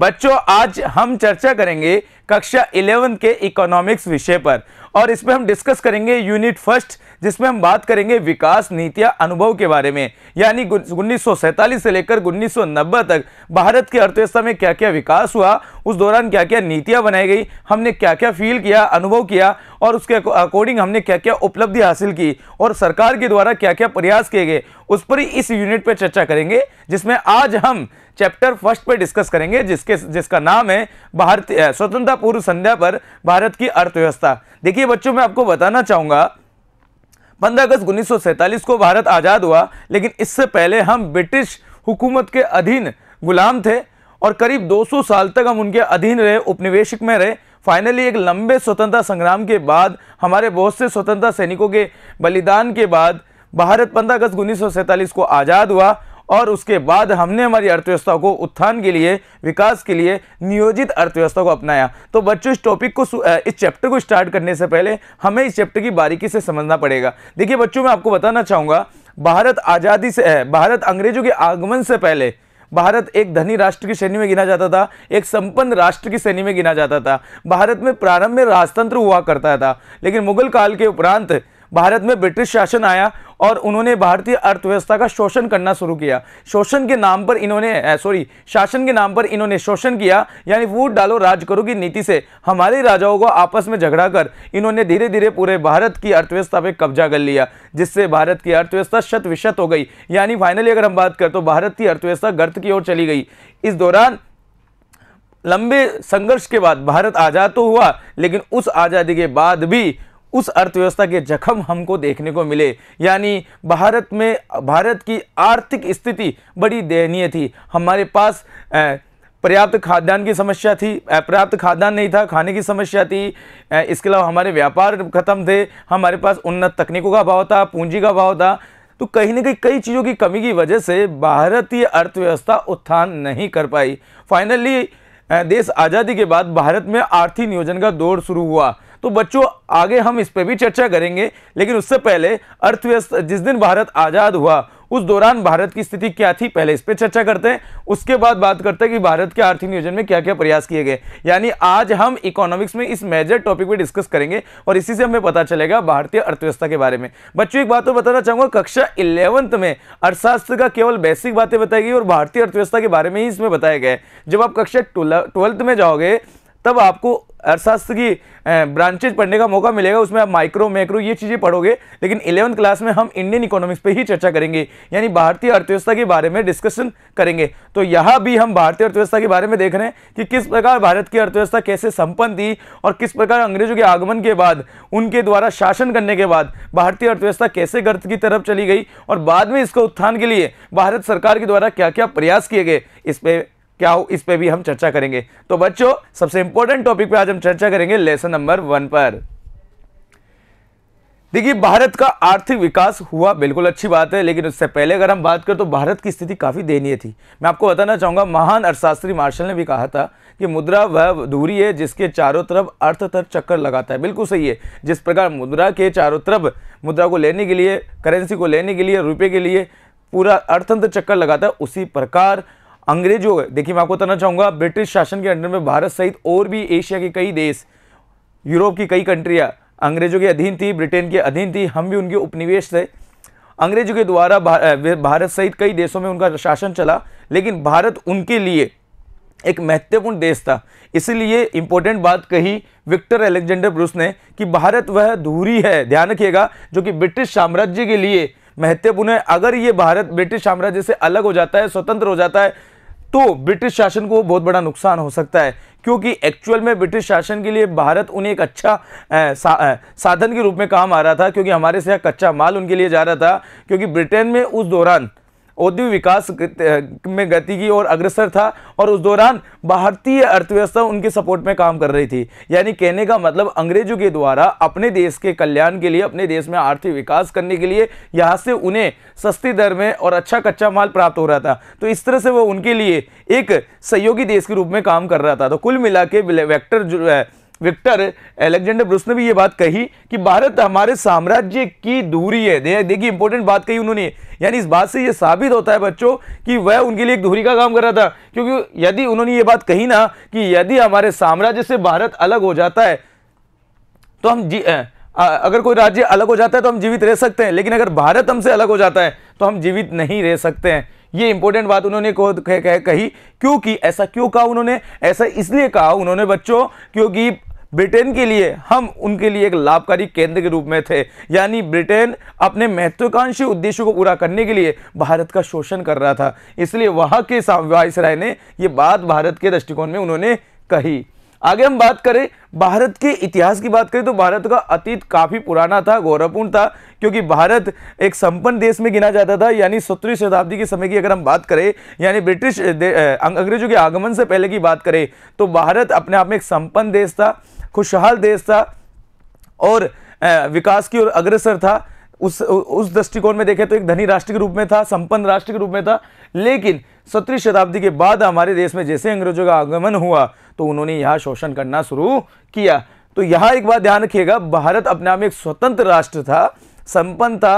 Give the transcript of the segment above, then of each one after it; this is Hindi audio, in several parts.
बच्चों आज हम चर्चा करेंगे कक्षा इलेवन के इकोनॉमिक्स विषय पर और इसमें हम डिस्कस करेंगे यूनिट फर्स्ट जिसमें हम बात करेंगे विकास नीतियां अनुभव के बारे में यानी उन्नीस से लेकर उन्नीस तक भारत की अर्थव्यवस्था में क्या क्या विकास हुआ उस दौरान क्या क्या नीतियां बनाई गई हमने क्या क्या फील किया अनुभव किया और उसके अकॉर्डिंग हमने क्या क्या उपलब्धि हासिल की और सरकार के द्वारा क्या क्या प्रयास किए गए उस पर ही इस यूनिट पर चर्चा करेंगे जिसमें आज हम चैप्टर फर्स्ट पर डिस्कस करेंगे जिसके जिसका नाम है भारत स्वतंत्रता पूर्व संध्या पर भारत की अर्थव्यवस्था देखिए बच्चों मैं आपको बताना चाहूँगा 15 अगस्त उन्नीस को भारत आज़ाद हुआ लेकिन इससे पहले हम ब्रिटिश हुकूमत के अधीन गुलाम थे और करीब 200 साल तक हम उनके अधीन रहे उपनिवेशक में रहे फाइनली एक लंबे स्वतंत्रता संग्राम के बाद हमारे बहुत से स्वतंत्रता सैनिकों के बलिदान के बाद भारत 15 अगस्त उन्नीस को आज़ाद हुआ और उसके बाद हमने हमारी अर्थव्यवस्था को उत्थान के लिए विकास के लिए नियोजित अर्थव्यवस्था को अपनाया तो बच्चों इस टॉपिक को इस चैप्टर को स्टार्ट करने से पहले हमें इस चैप्टर की बारीकी से समझना पड़ेगा देखिए बच्चों मैं आपको बताना चाहूँगा भारत आज़ादी से भारत अंग्रेजों के आगमन से पहले भारत एक धनी राष्ट्र की श्रेणी में गिना जाता था एक संपन्न राष्ट्र की श्रेणी में गिना जाता था भारत में प्रारंभ में राजतंत्र हुआ करता था लेकिन मुगल काल के उपरांत भारत में ब्रिटिश शासन आया और उन्होंने भारतीय अर्थव्यवस्था का शोषण करना शुरू किया शोषण के नाम पर इन्होंने सॉरी शासन के नाम पर इन्होंने शोषण किया यानी वोट डालो राज करो की नीति से हमारे राजाओं को आपस में झगड़ा कर इन्होंने धीरे धीरे पूरे भारत की अर्थव्यवस्था पर कब्जा कर लिया जिससे भारत की अर्थव्यवस्था शत विशत हो गई यानी फाइनली अगर हम बात करें तो भारत की अर्थव्यवस्था गर्त की ओर चली गई इस दौरान लंबे संघर्ष के बाद भारत आज़ाद तो हुआ लेकिन उस आज़ादी के बाद भी उस अर्थव्यवस्था के जख्म हमको देखने को मिले यानी भारत में भारत की आर्थिक स्थिति बड़ी दयनीय थी हमारे पास पर्याप्त खाद्यान्न की समस्या थी पर्याप्त खाद्यान्न नहीं था खाने की समस्या थी इसके अलावा हमारे व्यापार खत्म थे हमारे पास उन्नत तकनीकों का अभाव था पूंजी का अभाव था तो कहीं ना कहीं कई चीज़ों की कमी की वजह से भारतीय अर्थव्यवस्था उत्थान नहीं कर पाई फाइनली देश आज़ादी के बाद भारत में आर्थिक नियोजन का दौर शुरू हुआ तो बच्चों आगे हम इस पर भी चर्चा करेंगे लेकिन उससे पहले अर्थव्यवस्था जिस दिन भारत आज़ाद हुआ उस दौरान भारत की स्थिति क्या थी पहले इस पर चर्चा करते हैं उसके बाद बात करते हैं कि भारत के आर्थिक नियोजन में क्या क्या प्रयास किए गए यानी आज हम इकोनॉमिक्स में इस मेजर टॉपिक पर डिस्कस करेंगे और इसी से हमें पता चलेगा भारतीय अर्थव्यवस्था के बारे में बच्चों एक बात तो बताना चाहूँगा कक्षा इलेवंथ में अर्थशास्त्र का केवल बेसिक बातें बताई गई और भारतीय अर्थव्यवस्था के बारे में ही इसमें बताया गया है जब आप कक्षा ट्वेल्थ में जाओगे तब आपको अर्थशास्त्र की ब्रांचेज पढ़ने का मौका मिलेगा उसमें आप माइक्रो मैक्रो ये चीज़ें पढ़ोगे लेकिन इलेवंथ क्लास में हम इंडियन इकोनॉमिक्स पे ही चर्चा करेंगे यानी भारतीय अर्थव्यवस्था के बारे में डिस्कशन करेंगे तो यहाँ भी हम भारतीय अर्थव्यवस्था के बारे में देख रहे हैं कि किस प्रकार भारत की अर्थव्यवस्था कैसे संपन्न थी और किस प्रकार अंग्रेजों के आगमन के बाद उनके द्वारा शासन करने के बाद भारतीय अर्थव्यवस्था कैसे गर्त की तरफ चली गई और बाद में इसको उत्थान के लिए भारत सरकार के द्वारा क्या क्या प्रयास किए गए इस पर क्या हो इस पर भी हम चर्चा करेंगे तो बच्चों सबसे इंपॉर्टेंट टॉपिक पर आज हम चर्चा करेंगे लेसन नंबर वन पर देखिए भारत का आर्थिक विकास हुआ बिल्कुल अच्छी बात है लेकिन उससे पहले अगर हम बात करें तो भारत की स्थिति काफ़ी दयनीय थी मैं आपको बताना चाहूँगा महान अर्थशास्त्री मार्शल ने भी कहा था कि मुद्रा वह धूरी है जिसके चारों तरफ अर्थतंत्र चक्कर लगाता है बिल्कुल सही है जिस प्रकार मुद्रा के चारों तरफ मुद्रा को लेने के लिए करेंसी को लेने के लिए रुपये के लिए पूरा अर्थतंत्र चक्कर लगाता है उसी प्रकार अंग्रेजों देखिए मैं आपको बताना चाहूंगा ब्रिटिश शासन के अंडर में भारत सहित और भी एशिया के कई देश यूरोप की कई कंट्रिया अंग्रेजों के अधीन थी ब्रिटेन के अधीन थी हम भी उनके उपनिवेश थे अंग्रेजों के द्वारा भारत सहित कई देशों में उनका शासन चला लेकिन भारत उनके लिए एक महत्वपूर्ण देश था इसलिए इंपॉर्टेंट बात कही विक्टर एलेक्जेंडर ब्रूस ने कि भारत वह धूरी है ध्यान रखिएगा जो कि ब्रिटिश साम्राज्य के लिए महत्वपूर्ण है अगर ये भारत ब्रिटिश साम्राज्य से अलग हो जाता है स्वतंत्र हो जाता है तो ब्रिटिश शासन को बहुत बड़ा नुकसान हो सकता है क्योंकि एक्चुअल में ब्रिटिश शासन के लिए भारत उन्हें एक अच्छा आ, सा, आ, साधन के रूप में काम आ रहा था क्योंकि हमारे से कच्चा माल उनके लिए जा रहा था क्योंकि ब्रिटेन में उस दौरान औद्योगिक विकास में गति की ओर अग्रसर था और उस दौरान भारतीय अर्थव्यवस्था उनके सपोर्ट में काम कर रही थी यानी कहने का मतलब अंग्रेजों के द्वारा अपने देश के कल्याण के लिए अपने देश में आर्थिक विकास करने के लिए यहाँ से उन्हें सस्ती दर में और अच्छा कच्चा माल प्राप्त हो रहा था तो इस तरह से वो उनके लिए एक सहयोगी देश के रूप में काम कर रहा था तो कुल मिला के वैक्टर जो है विक्टर एलेक्जेंडर ब्रुस ने भी ये बात कही कि भारत हमारे साम्राज्य की दूरी है देखिए इंपॉर्टेंट बात कही उन्होंने यानी इस बात से ये साबित होता है बच्चों कि वह उनके लिए एक दूरी का काम कर रहा था क्योंकि यदि उन्होंने ये बात कही ना कि यदि हमारे साम्राज्य से भारत अलग हो जाता है तो हम जी अगर कोई राज्य अलग हो जाता है तो हम जीवित रह सकते हैं लेकिन अगर भारत हमसे अलग हो जाता है तो हम जीवित नहीं रह सकते हैं ये इंपॉर्टेंट बात उन्होंने कही क्योंकि ऐसा क्यों कहा उन्होंने ऐसा इसलिए कहा उन्होंने बच्चों क्योंकि ब्रिटेन के लिए हम उनके लिए एक लाभकारी केंद्र के रूप में थे यानी ब्रिटेन अपने महत्वाकांक्षी उद्देश्यों को पूरा करने के लिए भारत का शोषण कर रहा था इसलिए वहाँ के वायसराय ने ये बात भारत के दृष्टिकोण में उन्होंने कही आगे हम बात करें भारत के इतिहास की बात करें तो भारत का अतीत काफ़ी पुराना था गौरवपूर्ण था क्योंकि भारत एक संपन्न देश में गिना जाता था यानी सत्रहवीं शताब्दी के समय की अगर हम बात करें यानी ब्रिटिश अंग्रेजों के आगमन से पहले की बात करें तो भारत अपने आप में एक संपन्न देश था खुशहाल देश था और विकास की ओर अग्रसर था उस उस दृष्टिकोण में देखें तो एक धनी राष्ट्र के रूप में था संपन्न राष्ट्र के रूप में था लेकिन सत्रहवीं शताब्दी के बाद हमारे देश में जैसे अंग्रेजों का आगमन हुआ तो उन्होंने यहाँ शोषण करना शुरू किया तो यहाँ एक बात ध्यान रखिएगा भारत अपने आप में एक स्वतंत्र राष्ट्र था संपन्न था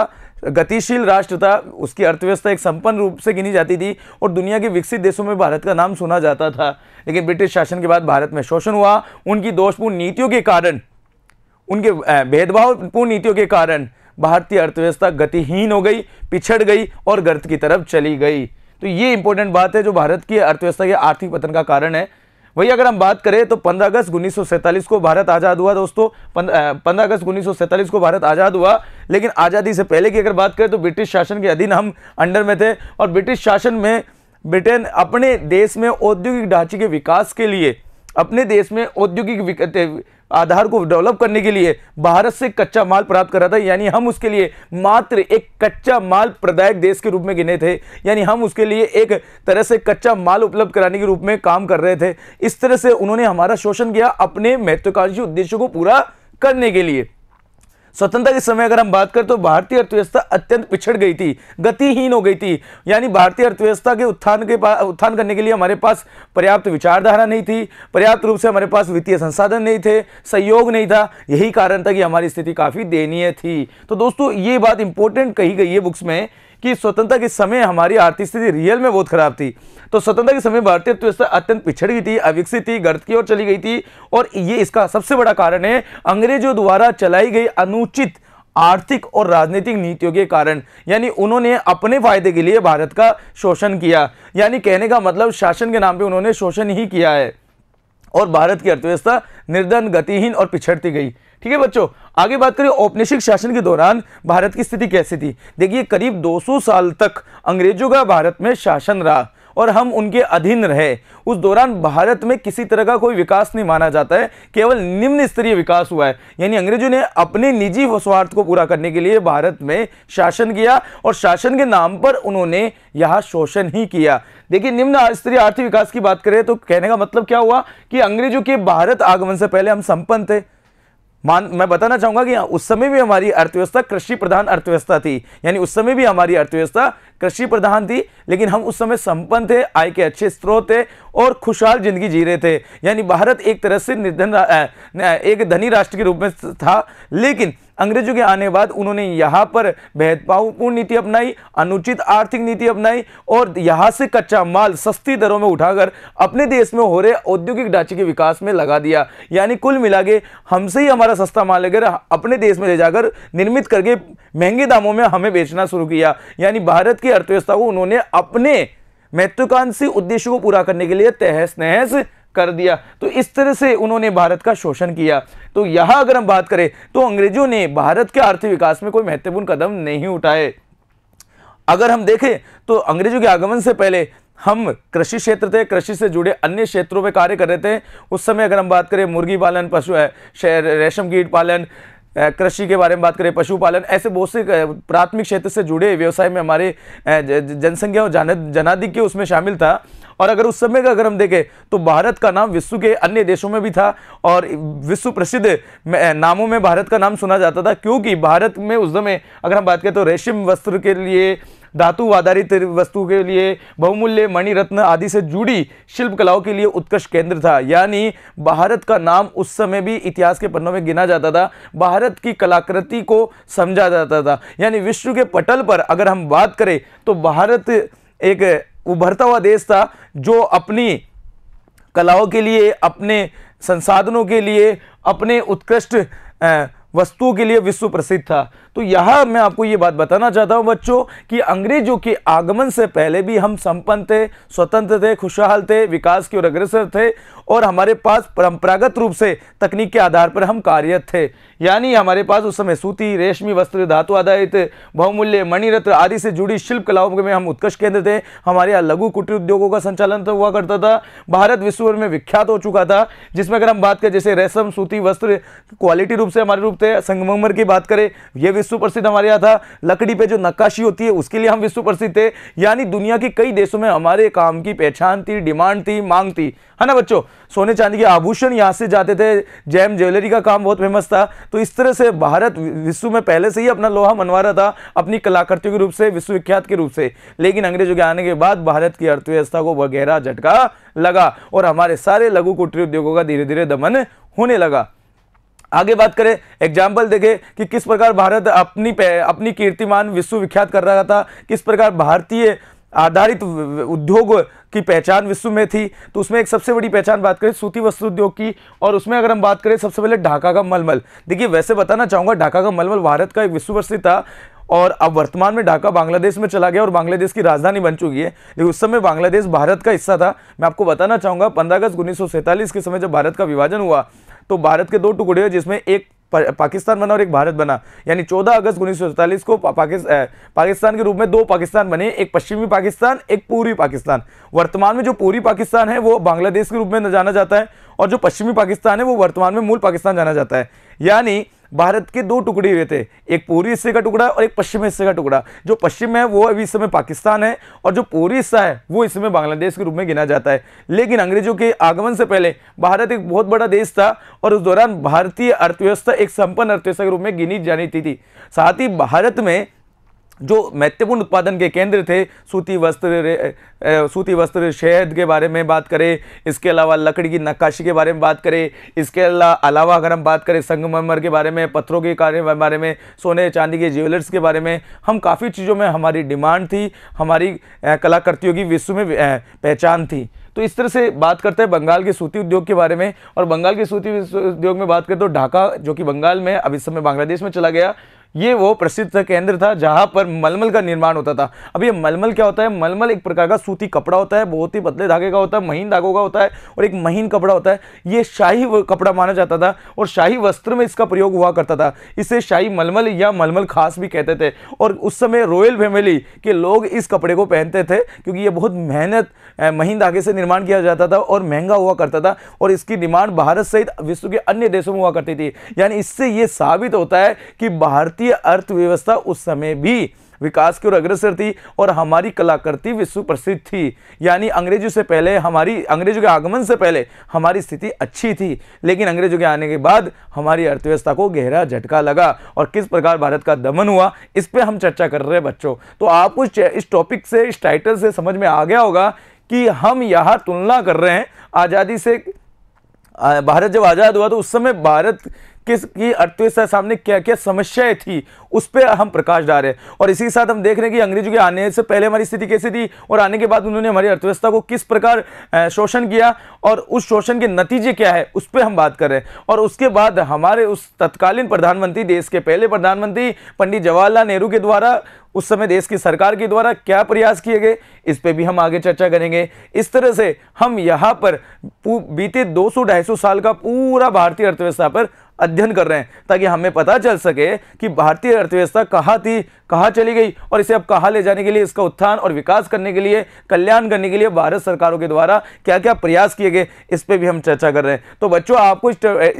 गतिशील राष्ट्र था उसकी अर्थव्यवस्था एक संपन्न रूप से गिनी जाती थी और दुनिया के विकसित देशों में भारत का नाम सुना जाता था लेकिन ब्रिटिश शासन के बाद भारत में शोषण हुआ उनकी दोषपूर्ण नीतियों के कारण उनके भेदभावपूर्ण नीतियों के कारण भारतीय अर्थव्यवस्था गतिहीन हो गई पिछड़ गई और गर्त की तरफ चली गई तो ये इंपॉर्टेंट बात है जो भारत की अर्थव्यवस्था के आर्थिक पतन का कारण है वही अगर हम बात करें तो 15 अगस्त उन्नीस को भारत आज़ाद हुआ दोस्तों 15 अगस्त उन्नीस को भारत आज़ाद हुआ लेकिन आज़ादी से पहले की अगर बात करें तो ब्रिटिश शासन के अधीन हम अंडर में थे और ब्रिटिश शासन में ब्रिटेन अपने देश में औद्योगिक ढांचे के विकास के लिए अपने देश में औद्योगिक आधार को डेवलप करने के लिए भारत से कच्चा माल प्राप्त कर रहा था यानी हम उसके लिए मात्र एक कच्चा माल प्रदायक देश के रूप में गिने थे यानी हम उसके लिए एक तरह से कच्चा माल उपलब्ध कराने के रूप में काम कर रहे थे इस तरह से उन्होंने हमारा शोषण किया अपने महत्वाकांक्षी उद्देश्यों को पूरा करने के लिए स्वतंत्रता के समय अगर हम बात करें तो भारतीय अर्थव्यवस्था अत्यंत पिछड़ गई थी गतिहीन हो गई थी यानी भारतीय अर्थव्यवस्था के उत्थान के पास उत्थान करने के लिए हमारे पास पर्याप्त विचारधारा नहीं थी पर्याप्त रूप से हमारे पास वित्तीय संसाधन नहीं थे सहयोग नहीं था यही कारण था कि हमारी स्थिति काफ़ी दयनीय थी तो दोस्तों ये बात इंपॉर्टेंट कही गई है बुक्स में कि स्वतंत्रता के समय हमारी आर्थिक स्थिति रियल में बहुत खराब थी तो स्वतंत्रता के समय भारतीय अर्थव्यवस्था अत्यंत पिछड़ गई थी अविकसित थी गर्द की ओर चली गई थी और ये इसका सबसे बड़ा कारण है अंग्रेजों द्वारा चलाई गई अनुचित आर्थिक और राजनीतिक नीतियों के कारण यानी उन्होंने अपने फायदे के लिए भारत का शोषण किया यानी कहने का मतलब शासन के नाम पे उन्होंने शोषण ही किया है और भारत की अर्थव्यवस्था निर्धन गतिहीन और पिछड़ती गई ठीक है बच्चों आगे बात करें औपनिषिक शासन के दौरान भारत की स्थिति कैसी थी देखिए करीब 200 साल तक अंग्रेजों का भारत में शासन रहा और हम उनके अधीन रहे उस दौरान भारत में किसी तरह का कोई विकास नहीं माना जाता है केवल निम्न स्तरीय विकास हुआ है यानी अंग्रेजों ने अपने निजी स्वार्थ को पूरा करने के लिए भारत में शासन किया और शासन के नाम पर उन्होंने यहाँ शोषण ही किया देखिए निम्न स्तरीय आर्थिक विकास की बात करें तो कहने का मतलब क्या हुआ कि अंग्रेजों के भारत आगमन से पहले हम संपन्न थे मान मैं बताना चाहूंगा कि उस समय भी हमारी अर्थव्यवस्था कृषि प्रधान अर्थव्यवस्था थी यानी उस समय भी हमारी अर्थव्यवस्था कृषि प्रधान थी लेकिन हम उस समय संपन्न थे आय के अच्छे स्रोत थे और खुशहाल जिंदगी जी रहे थे यानी भारत एक तरह से निर्धन एक धनी राष्ट्र के रूप में था लेकिन अंग्रेजों के आने बाद उन्होंने यहां पर भेदभावपूर्ण नीति अपनाई अनुचित आर्थिक नीति अपनाई और यहां से कच्चा माल सस्ती दरों में उठाकर अपने देश में हो रहे औद्योगिक ढांचे के विकास में लगा दिया यानी कुल मिला के हमसे ही हमारा सस्ता माल लेकर अपने देश में ले जाकर निर्मित करके महंगे दामों में हमें बेचना शुरू किया यानी भारत की अर्थव्यवस्था को उन्होंने अपने महत्वाकांक्षी उद्देश्य को पूरा करने के लिए तहस नहस कर दिया तो इस तरह से उन्होंने भारत का शोषण किया तो यहां अगर हम बात करें तो अंग्रेजों ने भारत के आर्थिक विकास में कोई महत्वपूर्ण कदम नहीं उठाए अगर हम देखें तो अंग्रेजों के आगमन से पहले हम कृषि क्षेत्र थे कृषि से जुड़े अन्य क्षेत्रों में कार्य कर रहे थे उस समय अगर हम बात करें मुर्गी पालन पशु है रेशम कीट पालन कृषि के बारे में बात करें पशुपालन ऐसे बहुत से प्राथमिक क्षेत्र से जुड़े व्यवसाय में हमारे जनसंख्या और जन जनाधिक्य उसमें शामिल था और अगर उस समय का अगर हम देखें तो भारत का नाम विश्व के अन्य देशों में भी था और विश्व प्रसिद्ध नामों में भारत का नाम सुना जाता था क्योंकि भारत में उस समय अगर हम बात करें तो रेशम वस्त्र के लिए धातु आधारित वस्तु के लिए बहुमूल्य मणिरत्न आदि से जुड़ी शिल्पकलाओं के लिए उत्कृष्ट केंद्र था यानी भारत का नाम उस समय भी इतिहास के पन्नों में गिना जाता था भारत की कलाकृति को समझा जाता था यानी विश्व के पटल पर अगर हम बात करें तो भारत एक उभरता हुआ देश था जो अपनी कलाओं के लिए अपने संसाधनों के लिए अपने उत्कृष्ट वस्तुओं के लिए विश्व प्रसिद्ध था तो यहां मैं आपको ये बात बताना चाहता हूं बच्चों कि अंग्रेजों के आगमन से पहले भी हम संपन्न थे स्वतंत्र थे खुशहाल थे विकास की ओर अग्रसर थे और हमारे पास परंपरागत रूप से तकनीक के आधार पर हम कार्यरत थे यानी हमारे पास उस समय सूती रेशमी वस्त्र धातु आधारित बहुमूल्य मणिरत्न आदि से जुड़ी शिल्प कलाओं में हम उत्कृष्ट केंद्र थे हमारे यहाँ लघु कुटीर उद्योगों का संचालन तो हुआ करता था भारत विश्व में विख्यात हो चुका था जिसमें अगर हम बात करें जैसे रेशम सूती वस्त्र क्वालिटी रूप से हमारे रूप थे संगमरमर की बात करें यह विश्व प्रसिद्ध हमारे यहाँ था लकड़ी पे जो नक्काशी होती है उसके लिए हम विश्व प्रसिद्ध थे यानी दुनिया के कई देशों में हमारे काम की पहचान थी डिमांड थी मांग थी है ना बच्चों सोने चांदी के आभूषण यहाँ से जाते थे जैम ज्वेलरी का काम बहुत फेमस था तो इस तरह से भारत विश्व में पहले से ही अपना लोहा मनवा रहा था अपनी कलाकृतियों के रूप से विश्व विख्यात के रूप से लेकिन अंग्रेजों के आने के बाद भारत की अर्थव्यवस्था को वह गहरा झटका लगा और हमारे सारे लघु कुटीर उद्योगों का धीरे धीरे दमन होने लगा आगे बात करें एग्जाम्पल देखें कि किस प्रकार भारत अपनी अपनी कीर्तिमान विश्वविख्यात कर रहा था किस प्रकार भारतीय आधारित उद्योग की पहचान विश्व में थी तो उसमें एक सबसे बड़ी पहचान बात करें सूती वस्त्र उद्योग की और उसमें अगर हम बात करें सबसे पहले ढाका का मलमल देखिए वैसे बताना चाहूँगा ढाका का मलमल भारत का एक विश्व विश्ववर्षी था और अब वर्तमान में ढाका बांग्लादेश में चला गया और बांग्लादेश की राजधानी बन चुकी है लेकिन उस समय बांग्लादेश भारत का हिस्सा था मैं आपको बताना चाहूँगा पंद्रह अगस्त उन्नीस के समय जब भारत का विभाजन हुआ तो भारत के दो टुकड़े हुए जिसमें एक पाकिस्तान बना और एक भारत बना यानी 14 अगस्त उन्नीस को सैतालीस को पाकिस्तान के रूप में दो पाकिस्तान बने एक पश्चिमी पाकिस्तान एक पूर्वी पाकिस्तान वर्तमान में जो पूर्वी पाकिस्तान है वो बांग्लादेश के रूप में जाना जाता है और जो पश्चिमी पाकिस्तान है वो वर्तमान में मूल पाकिस्तान जाना जाता है यानी भारत के दो टुकड़े हुए थे एक पूर्वी हिस्से का टुकड़ा और एक पश्चिम हिस्से का टुकड़ा जो पश्चिम है वो अभी इस समय पाकिस्तान है और जो पूर्वी हिस्सा है वो इस समय बांग्लादेश के रूप में गिना जाता है लेकिन अंग्रेजों के आगमन से पहले भारत एक बहुत बड़ा देश था और उस दौरान भारतीय अर्थव्यवस्था एक संपन्न अर्थव्यवस्था के रूप में गिनी जानी थी, थी। साथ ही भारत में जो महत्वपूर्ण उत्पादन के केंद्र थे सूती वस्त्र सूती वस्त्र शहद के बारे में बात करें इसके अलावा लकड़ी की नक्काशी के बारे में बात करें इसके अलावा अगर हम बात करें संगमरमर के बारे में पत्थरों के बारे में सोने चांदी के ज्वेलर्स के बारे में हम काफ़ी चीज़ों में हमारी डिमांड थी हमारी कलाकृतियों की विश्व में पहचान थी तो इस तरह से बात करते हैं बंगाल के सूती उद्योग के बारे में और बंगाल के सूती उद्योग में बात करें तो ढाका जो कि बंगाल में अब इस समय बांग्लादेश में चला गया ये वो प्रसिद्ध केंद्र था जहां पर मलमल का निर्माण होता था अब ये मलमल क्या होता है मलमल एक प्रकार का सूती कपड़ा होता है बहुत ही पतले धागे का होता है महीन धागों का होता है और एक महीन कपड़ा होता है ये शाही कपड़ा माना जाता था और शाही वस्त्र में इसका प्रयोग हुआ करता था इसे शाही मलमल या मलमल खास भी कहते थे और उस समय रॉयल फैमिली के लोग इस कपड़े को पहनते थे क्योंकि ये बहुत मेहनत महीन धागे से निर्माण किया जाता था और महंगा हुआ करता था और इसकी डिमांड भारत सहित विश्व के अन्य देशों में हुआ करती थी यानी इससे ये साबित होता है कि भारतीय भारतीय अर्थव्यवस्था उस समय भी विकास की ओर अग्रसर थी और हमारी कलाकृति विश्व प्रसिद्ध थी यानी अंग्रेजों से पहले हमारी अंग्रेजों के आगमन से पहले हमारी स्थिति अच्छी थी लेकिन अंग्रेजों के आने के बाद हमारी अर्थव्यवस्था को गहरा झटका लगा और किस प्रकार भारत का दमन हुआ इस पर हम चर्चा कर रहे हैं बच्चों तो आपको इस टॉपिक से इस टाइटल से समझ में आ गया होगा कि हम यहाँ तुलना कर रहे हैं आज़ादी से भारत जब आज़ाद हुआ तो उस समय भारत किस की अर्थव्यवस्था सामने क्या क्या समस्याएं थी उस पर हम प्रकाश डाल और इसी के साथ हम देख रहे हैं कि अंग्रेजों के आने से पहले हमारी स्थिति कैसी थी और आने के बाद उन्होंने हमारी अर्थव्यवस्था को किस प्रकार शोषण किया और उस शोषण के नतीजे क्या है उस पर हम बात कर रहे हैं और उसके बाद हमारे उस तत्कालीन प्रधानमंत्री देश के पहले प्रधानमंत्री पंडित जवाहरलाल नेहरू के द्वारा उस समय देश की सरकार के द्वारा क्या प्रयास किए गए इस पर भी हम आगे चर्चा करेंगे इस तरह से हम यहाँ पर बीते दो सौ साल का पूरा भारतीय अर्थव्यवस्था पर अध्ययन कर रहे हैं ताकि हमें पता चल सके कि भारतीय अर्थव्यवस्था कहाँ थी कहाँ चली गई और इसे अब कहाँ ले जाने के लिए इसका उत्थान और विकास करने के लिए कल्याण करने के लिए भारत सरकारों के द्वारा क्या क्या प्रयास किए गए इस पर भी हम चर्चा कर रहे हैं तो बच्चों आपको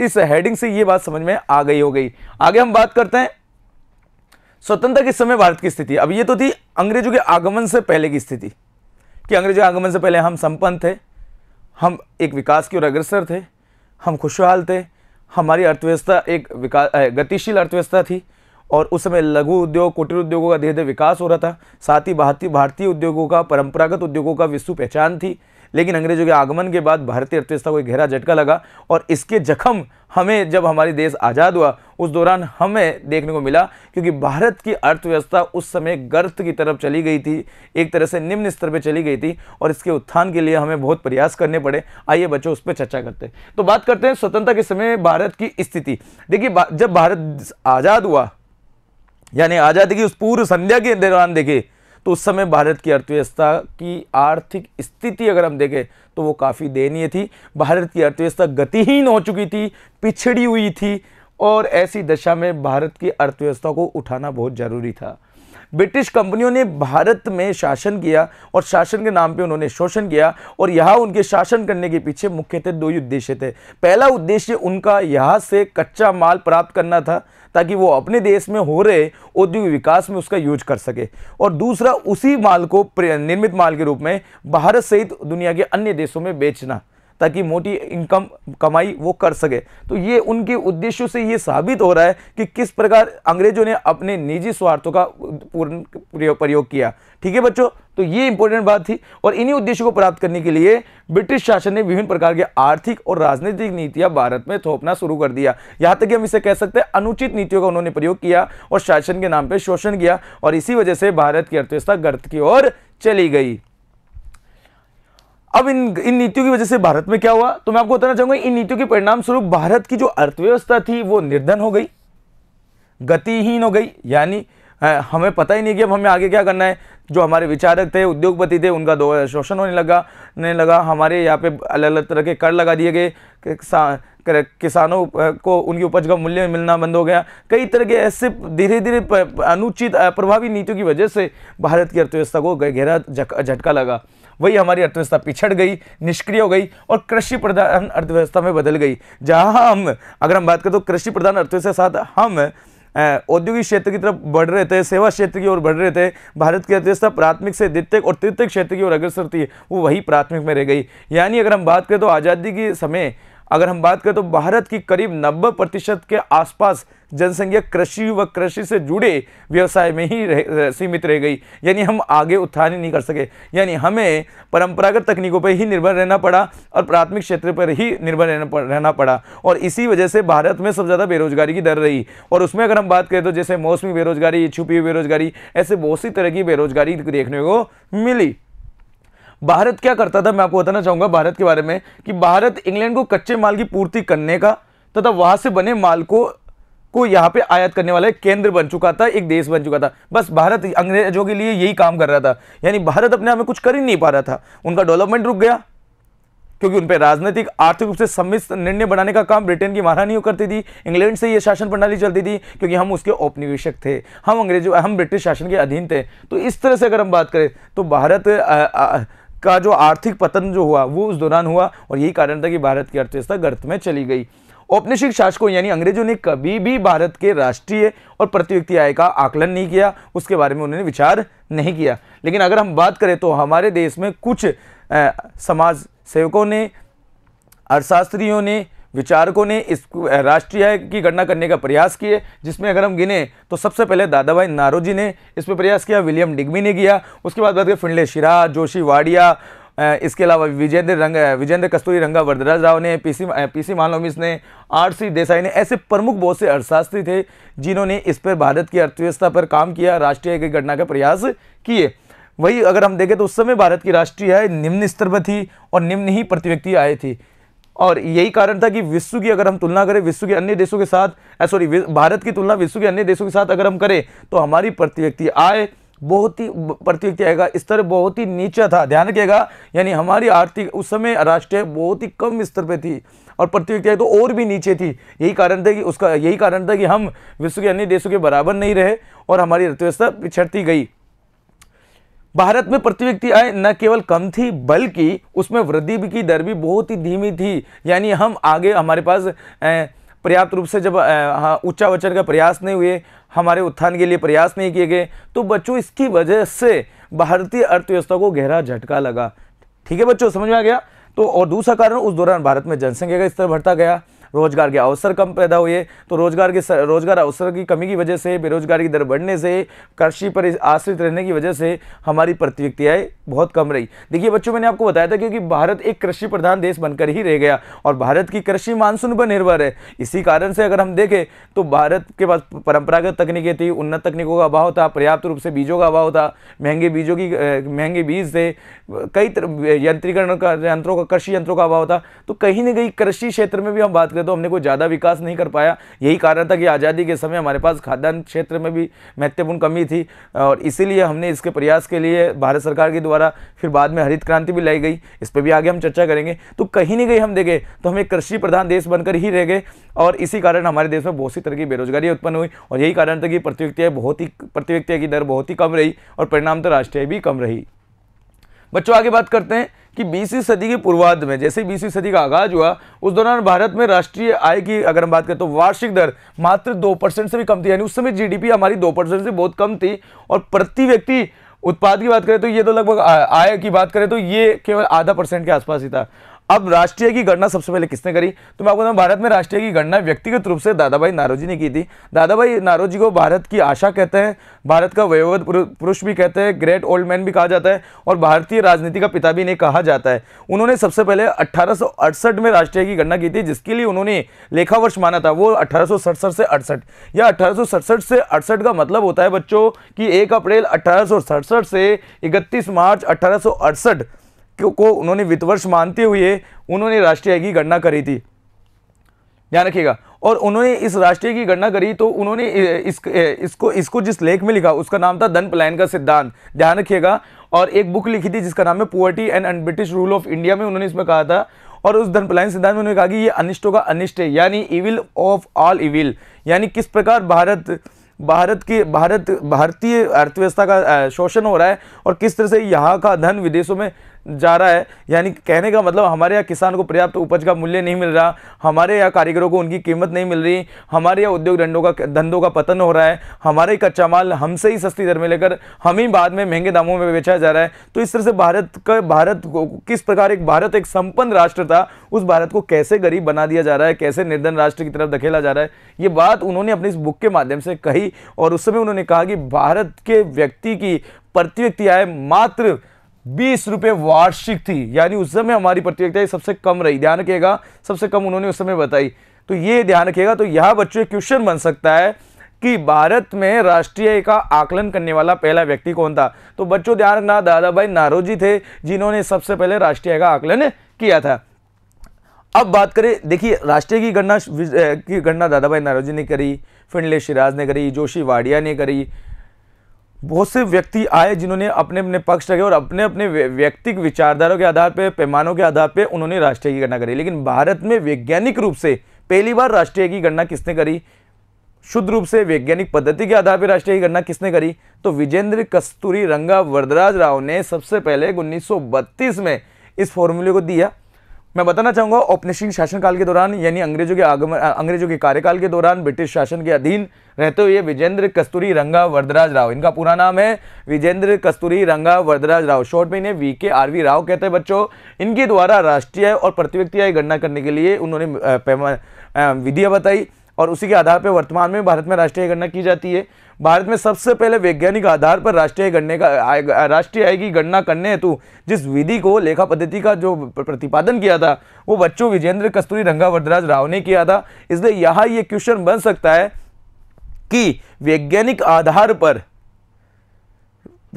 इस हेडिंग से ये बात समझ में आ गई हो गई आगे हम बात करते हैं स्वतंत्रता के समय भारत की स्थिति अब ये तो थी अंग्रेजों के आगमन से पहले की स्थिति कि अंग्रेजों के आगमन से पहले हम संपन्न थे हम एक विकास की ओर अग्रसर थे हम खुशहाल थे हमारी अर्थव्यवस्था एक विकास गतिशील अर्थव्यवस्था थी और उस समय लघु उद्योग कुटीर उद्योगों का धीरे धीरे विकास हो रहा था साथ ही भारतीय भारतीय उद्योगों का परंपरागत उद्योगों का विश्व पहचान थी लेकिन अंग्रेजों के आगमन के बाद भारतीय अर्थव्यवस्था को एक गहरा झटका लगा और इसके जख्म हमें जब हमारे देश आज़ाद हुआ उस दौरान हमें देखने को मिला क्योंकि भारत की अर्थव्यवस्था उस समय गर्त की तरफ चली गई थी एक तरह से निम्न स्तर पर चली गई थी और इसके उत्थान के लिए हमें बहुत प्रयास करने पड़े आइए बच्चों उस पर चर्चा करते हैं तो बात करते हैं स्वतंत्रता के समय भारत की स्थिति देखिए जब भारत आज़ाद हुआ यानी आज़ादी की उस पूर्व संध्या के दौरान देखिए तो उस समय भारत की अर्थव्यवस्था की आर्थिक स्थिति अगर हम देखें तो वो काफ़ी दयनीय थी भारत की अर्थव्यवस्था गतिहीन हो चुकी थी पिछड़ी हुई थी और ऐसी दशा में भारत की अर्थव्यवस्था को उठाना बहुत ज़रूरी था ब्रिटिश कंपनियों ने भारत में शासन किया और शासन के नाम पे उन्होंने शोषण किया और यहाँ उनके शासन करने के पीछे मुख्यतः दो ही उद्देश्य थे पहला उद्देश्य उनका यहाँ से कच्चा माल प्राप्त करना था ताकि वो अपने देश में हो रहे औद्योगिक विकास में उसका यूज कर सके और दूसरा उसी माल को निर्मित माल के रूप में भारत सहित दुनिया के अन्य देशों में बेचना ताकि मोटी इनकम कमाई वो कर सके तो ये उनके उद्देश्यों से ये साबित हो रहा है कि किस प्रकार अंग्रेजों ने अपने निजी स्वार्थों का पूर्ण प्रयोग किया ठीक है बच्चों तो ये इंपॉर्टेंट बात थी और इन्हीं उद्देश्यों को प्राप्त करने के लिए ब्रिटिश शासन ने विभिन्न प्रकार के आर्थिक और राजनीतिक नीतियां भारत में थोपना शुरू कर दिया यहाँ तक कि हम इसे कह सकते हैं अनुचित नीतियों का उन्होंने प्रयोग किया और शासन के नाम पर शोषण किया और इसी वजह से भारत की अर्थव्यवस्था गर्त की ओर चली गई अब इन इन नीतियों की वजह से भारत में क्या हुआ तो मैं आपको बताना चाहूंगा इन नीतियों के परिणाम स्वरूप भारत की जो अर्थव्यवस्था थी वो निर्धन हो गई गतिहीन हो गई यानी हमें पता ही नहीं कि अब हमें आगे क्या करना है जो हमारे विचारक थे उद्योगपति थे उनका दो शोषण होने लगा ने लगा हमारे यहाँ पे अलग अलग तरह के कर लगा दिए गए किसानों को उनकी उपज का मूल्य मिलना बंद हो गया कई तरह के ऐसे धीरे धीरे अनुचित प्रभावी नीतियों की वजह से भारत की अर्थव्यवस्था को गहरा झटका लगा वही हमारी अर्थव्यवस्था पिछड़ गई निष्क्रिय हो गई और कृषि प्रधान अर्थव्यवस्था में बदल गई जहाँ हम अगर हम बात करें तो कृषि प्रधान अर्थव्यवस्था के साथ हम औद्योगिक क्षेत्र की तरफ बढ़ रहे थे सेवा क्षेत्र की ओर बढ़ रहे थे भारत की अर्थव्यवस्था प्राथमिक से द्वितीय और तृतीय क्षेत्र की ओर अग्रसर थी वो वही प्राथमिक में रह गई यानी अगर हम बात करें तो आज़ादी के समय अगर हम बात करें तो भारत की करीब 90 प्रतिशत के आसपास जनसंख्या कृषि व कृषि से जुड़े व्यवसाय में ही रह, सीमित रह गई यानी हम आगे उत्थान ही नहीं कर सके यानी हमें परंपरागत तकनीकों पर ही निर्भर रहना पड़ा और प्राथमिक क्षेत्र पर ही निर्भर रहना रहना पड़ा और इसी वजह से भारत में सबसे ज़्यादा बेरोजगारी की दर रही और उसमें अगर हम बात करें तो जैसे मौसमी बेरोजगारी छुपी हुई बेरोजगारी ऐसे बहुत सी तरह की बेरोजगारी देखने को मिली भारत क्या करता था मैं आपको बताना चाहूंगा भारत के बारे में कि भारत इंग्लैंड को कच्चे माल की पूर्ति करने का तथा वहां से बने माल को को यहां पे आयात करने वाला एक केंद्र बन चुका था एक देश बन चुका था बस भारत अंग्रेजों के लिए यही काम कर रहा था यानी भारत अपने आप में कुछ कर ही नहीं पा रहा था उनका डेवलपमेंट रुक गया क्योंकि उन पर राजनीतिक आर्थिक रूप से सम्मिश्र निर्णय बनाने का काम ब्रिटेन की महारानी करती थी इंग्लैंड से यह शासन प्रणाली चलती थी क्योंकि हम उसके औपनिवेशक थे हम अंग्रेजों हम ब्रिटिश शासन के अधीन थे तो इस तरह से अगर हम बात करें तो भारत आ, आ, का जो आर्थिक पतन जो हुआ वो उस दौरान हुआ और यही कारण था कि भारत की अर्थव्यवस्था गर्त में चली गई औपनिषिक शासकों यानी अंग्रेजों ने कभी भी भारत के राष्ट्रीय और प्रति व्यक्ति आय का आकलन नहीं किया उसके बारे में उन्होंने विचार नहीं किया लेकिन अगर हम बात करें तो हमारे देश में कुछ समाज सेवकों ने अर्थशास्त्रियों ने विचारकों ने इस राष्ट्रीय की गणना करने का प्रयास किए जिसमें अगर हम गिने तो सबसे पहले दादा भाई नारोजी ने इस पर प्रयास किया विलियम डिग्मी ने किया उसके बाद बात करें फिंडले शिरा जोशी वाडिया इसके अलावा विजेंद्र रंग विजेंद्र कस्तूरी रंगा वरदराज राव ने पीसी पीसी मालोमिस ने आरसी देसाई ने ऐसे प्रमुख बहुत से अर्थशास्त्री थे जिन्होंने इस पर भारत की अर्थव्यवस्था पर काम किया राष्ट्रीय की गणना का प्रयास किए वही अगर हम देखें तो उस समय भारत की राष्ट्रीय आय निम्न स्तर पर थी और निम्न ही प्रति व्यक्ति आए थी और यही कारण था कि विश्व की अगर हम तुलना करें विश्व के अन्य देशों के साथ सॉरी भारत की तुलना विश्व के अन्य देशों के साथ अगर हम करें तो हमारी प्रति व्यक्ति आय बहुत ही प्रति व्यक्ति आएगा स्तर बहुत ही नीचा था ध्यान रखिएगा यानी हमारी आर्थिक उस समय राष्ट्रीय बहुत ही कम स्तर पर थी और प्रति व्यक्ति तो और भी नीचे थी यही कारण था कि उसका यही कारण था कि हम विश्व के अन्य देशों के बराबर नहीं रहे और हमारी अर्थव्यवस्था पिछड़ती गई भारत में प्रति व्यक्ति आय न केवल कम थी बल्कि उसमें वृद्धि की दर भी बहुत ही धीमी थी यानी हम आगे हमारे पास पर्याप्त रूप से जब उच्चावचन हाँ, का प्रयास नहीं हुए हमारे उत्थान के लिए प्रयास नहीं किए गए तो बच्चों इसकी वजह से भारतीय अर्थव्यवस्था को गहरा झटका लगा ठीक है बच्चों समझ में आ गया तो और दूसरा कारण उस दौरान भारत में जनसंख्या का स्तर बढ़ता गया रोजगार के अवसर कम पैदा हुए तो रोजगार के रोजगार अवसर की कमी की वजह से बेरोजगारी की दर बढ़ने से कृषि पर आश्रित रहने की वजह से हमारी प्रतिक्रियाएँ बहुत कम रही देखिए बच्चों मैंने आपको बताया था क्योंकि भारत एक कृषि प्रधान देश बनकर ही रह गया और भारत की कृषि मानसून पर निर्भर है इसी कारण से अगर हम देखें तो भारत के पास परंपरागत तकनीकें थी उन्नत तकनीकों का अभाव था पर्याप्त रूप से बीजों का अभाव था महंगे बीजों की महंगे बीज थे कई यंत्रीकरण का यंत्रों का कृषि यंत्रों का अभाव था तो कहीं ना कहीं कृषि क्षेत्र में भी हम बात करें तो हमने कोई ज़्यादा विकास नहीं कर पाया यही कारण था कि आज़ादी के समय हमारे पास खाद्यान्न क्षेत्र में भी महत्वपूर्ण कमी थी और इसीलिए हमने इसके प्रयास के लिए भारत सरकार के द्वारा फिर बाद में हरित क्रांति भी लाई गई इस पर भी आगे हम चर्चा करेंगे तो कहीं नहीं कहीं हम देखे तो हम एक कृषि प्रधान देश बनकर ही रह गए और इसी कारण हमारे देश में बहुत सी तरह की बेरोजगारी उत्पन्न हुई और यही कारण था कि प्रतियोगिता बहुत ही प्रतियोगिता की दर बहुत ही कम रही और परिणाम तो राष्ट्रीय भी कम रही बच्चों आगे बात करते हैं कि बीसवीं सदी के पूर्वाध में जैसे ही बीसवीं सदी का आगाज हुआ उस दौरान भारत में राष्ट्रीय आय की अगर हम बात करें तो वार्षिक दर मात्र दो परसेंट से भी कम थी यानी उस समय जीडीपी हमारी दो परसेंट से बहुत कम थी और प्रति व्यक्ति उत्पाद की बात करें तो ये तो लगभग आय की बात करें तो ये केवल आधा परसेंट के आसपास ही था अब राष्ट्रीय की गणना सबसे पहले किसने करी तो मैं आपको बताऊँ भारत में राष्ट्रीय की गणना व्यक्तिगत रूप से दादा भाई नारोजी ने की थी दादा भाई नारोजी को भारत की आशा कहते हैं भारत का वयोवध पुरुष भी कहते हैं ग्रेट ओल्ड मैन भी कहा जाता है और भारतीय राजनीति का पिता भी इन्हें कहा जाता है उन्होंने सबसे पहले अट्ठारह में राष्ट्रीय की गणना की थी जिसके लिए उन्होंने लेखा वर्ष माना था वो अट्ठारह से अड़सठ या अट्ठारह से अड़सठ का मतलब होता है बच्चों की एक अप्रैल अट्ठारह से इकतीस मार्च अट्ठारह को उन्होंने वित्तवर्ष मानते हुए उन्होंने राष्ट्रीय आय की गणना करी थी ध्यान रखिएगा और उन्होंने इस राष्ट्रीय की गणना करी तो उन्होंने इस, इसको इसको जिस लेख में लिखा उसका नाम था धन पलायन का सिद्धांत ध्यान रखिएगा और एक बुक लिखी थी जिसका नाम है poverty and British rule of India में उन्होंने इसमें कहा था और उस धन पलायन सिद्धांत में उन्होंने कहा कि ये अनिष्टों का अनिष्ट है यानी इविल ऑफ ऑल इविल यानी किस प्रकार भारत भारत की भारत भारतीय अर्थव्यवस्था का शोषण हो रहा है और किस तरह से यहाँ का धन विदेशों में जा रहा है यानी कहने का मतलब हमारे यहाँ किसान को पर्याप्त उपज का मूल्य नहीं मिल रहा हमारे यहाँ कारीगरों को उनकी कीमत नहीं मिल रही हमारे यहाँ उद्योग धंडों का धंधों का पतन हो रहा है हमारे ही कच्चा माल हमसे ही सस्ती दर में लेकर हम ही बाद में महंगे दामों में बेचा जा रहा है तो इस तरह से भारत का भारत किस प्रकार एक भारत एक संपन्न राष्ट्र था उस भारत को कैसे गरीब बना दिया जा रहा है कैसे निर्धन राष्ट्र की तरफ धकेला जा रहा है ये बात उन्होंने अपनी इस बुक के माध्यम से कही और उस समय उन्होंने कहा कि भारत के व्यक्ति की प्रति व्यक्ति आय मात्र बीस रुपये वार्षिक थी यानी उस समय हमारी प्रतियोगिता सबसे कम रही ध्यान रखिएगा सबसे कम उन्होंने उस समय बताई तो ये ध्यान रखिएगा तो यह बच्चों क्वेश्चन बन सकता है कि भारत में राष्ट्रीय का आकलन करने वाला पहला व्यक्ति कौन था तो बच्चों ध्यान रखना दादा भाई नारोजी थे जिन्होंने सबसे पहले राष्ट्रीय का आकलन किया था अब बात करें देखिए राष्ट्रीय की गणना की गणना दादा भाई नारोजी ने करी फिंडले शिराज ने करी जोशी वाडिया ने करी बहुत से व्यक्ति आए जिन्होंने अपने अपने पक्ष रखे और अपने अपने व्यक्तिक विचारधारा के आधार पर पैमानों के आधार पर उन्होंने राष्ट्रीय की गणना करी लेकिन भारत में वैज्ञानिक रूप से पहली बार राष्ट्रीय की गणना किसने करी शुद्ध रूप से वैज्ञानिक पद्धति के आधार पर राष्ट्रीय की गणना किसने करी तो विजेंद्र कस्तूरी रंगा वरदराज राव ने सबसे पहले 1932 में इस फॉर्मूले को दिया मैं बताना चाहूँगा औपनिवेशिक शासनकाल के दौरान यानी अंग्रेजों के आगमन अंग्रेजों के कार्यकाल के दौरान ब्रिटिश शासन के अधीन रहते हुए विजेंद्र कस्तूरी रंगा वरदराज राव इनका पूरा नाम है विजेंद्र कस्तूरी रंगा वरदराज राव शॉर्ट में इन्हें वी के आर वी राव कहते हैं बच्चों इनके द्वारा राष्ट्रीय और प्रतिव्यक्ति आय गणना करने के लिए उन्होंने विधियाँ बताई और उसी के आधार पर वर्तमान में भारत में राष्ट्रीय गणना की जाती है भारत में सबसे पहले वैज्ञानिक आधार पर राष्ट्रीय गणने का राष्ट्रीय आय की गणना करने हेतु जिस विधि को लेखा पद्धति का जो प्रतिपादन किया था वो बच्चों विजेंद्र कस्तूरी रंगावरदराज राव ने किया था इसलिए यहाँ ये क्वेश्चन बन सकता है कि वैज्ञानिक आधार पर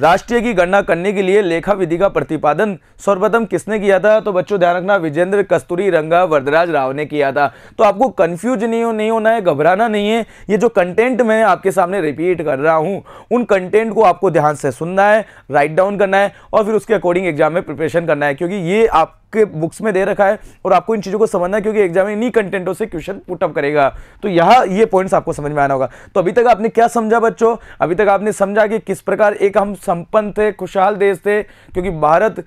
राष्ट्रीय की गणना करने के लिए लेखा विधि का प्रतिपादन सर्वप्रथम किसने किया था तो बच्चों ध्यान रखना विजेंद्र कस्तूरी रंगा वरदराज राव ने किया था तो आपको कन्फ्यूज नहीं हो नहीं होना है घबराना नहीं है ये जो कंटेंट मैं आपके सामने रिपीट कर रहा हूं उन कंटेंट को आपको ध्यान से सुनना है राइट डाउन करना है और फिर उसके अकॉर्डिंग एग्जाम में प्रिपरेशन करना है क्योंकि ये आप के बुक्स में दे रखा है और आपको इन चीज़ों को समझना है क्योंकि एग्जाम में इन्हीं कंटेंटों से क्वेश्चन पुटअप करेगा तो यहाँ ये पॉइंट्स आपको समझ में आना होगा तो अभी तक आपने क्या समझा बच्चों अभी तक आपने समझा कि किस प्रकार एक हम संपन्न थे खुशहाल देश थे क्योंकि भारत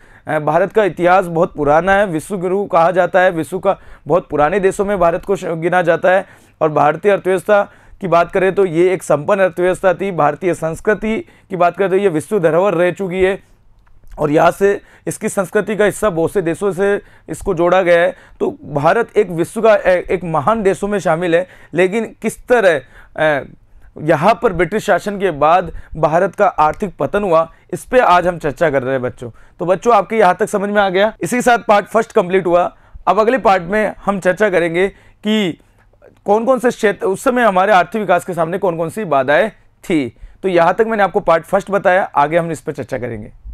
भारत का इतिहास बहुत पुराना है विश्व गुरु कहा जाता है विश्व का बहुत पुराने देशों में भारत को गिना जाता है और भारतीय अर्थव्यवस्था की बात करें तो ये एक संपन्न अर्थव्यवस्था थी भारतीय संस्कृति की बात करें तो ये विश्व धरोहर रह चुकी है और यहाँ से इसकी संस्कृति का हिस्सा बहुत से देशों से इसको जोड़ा गया है तो भारत एक विश्व का एक महान देशों में शामिल है लेकिन किस तरह यहाँ पर ब्रिटिश शासन के बाद भारत का आर्थिक पतन हुआ इस पर आज हम चर्चा कर रहे हैं बच्चों तो बच्चों आपके यहाँ तक समझ में आ गया इसी के साथ पार्ट फर्स्ट कंप्लीट हुआ अब अगले पार्ट में हम चर्चा करेंगे कि कौन कौन से क्षेत्र उस समय हमारे आर्थिक विकास के सामने कौन कौन सी बाधाएँ थी तो यहाँ तक मैंने आपको पार्ट फर्स्ट बताया आगे हम इस पर चर्चा करेंगे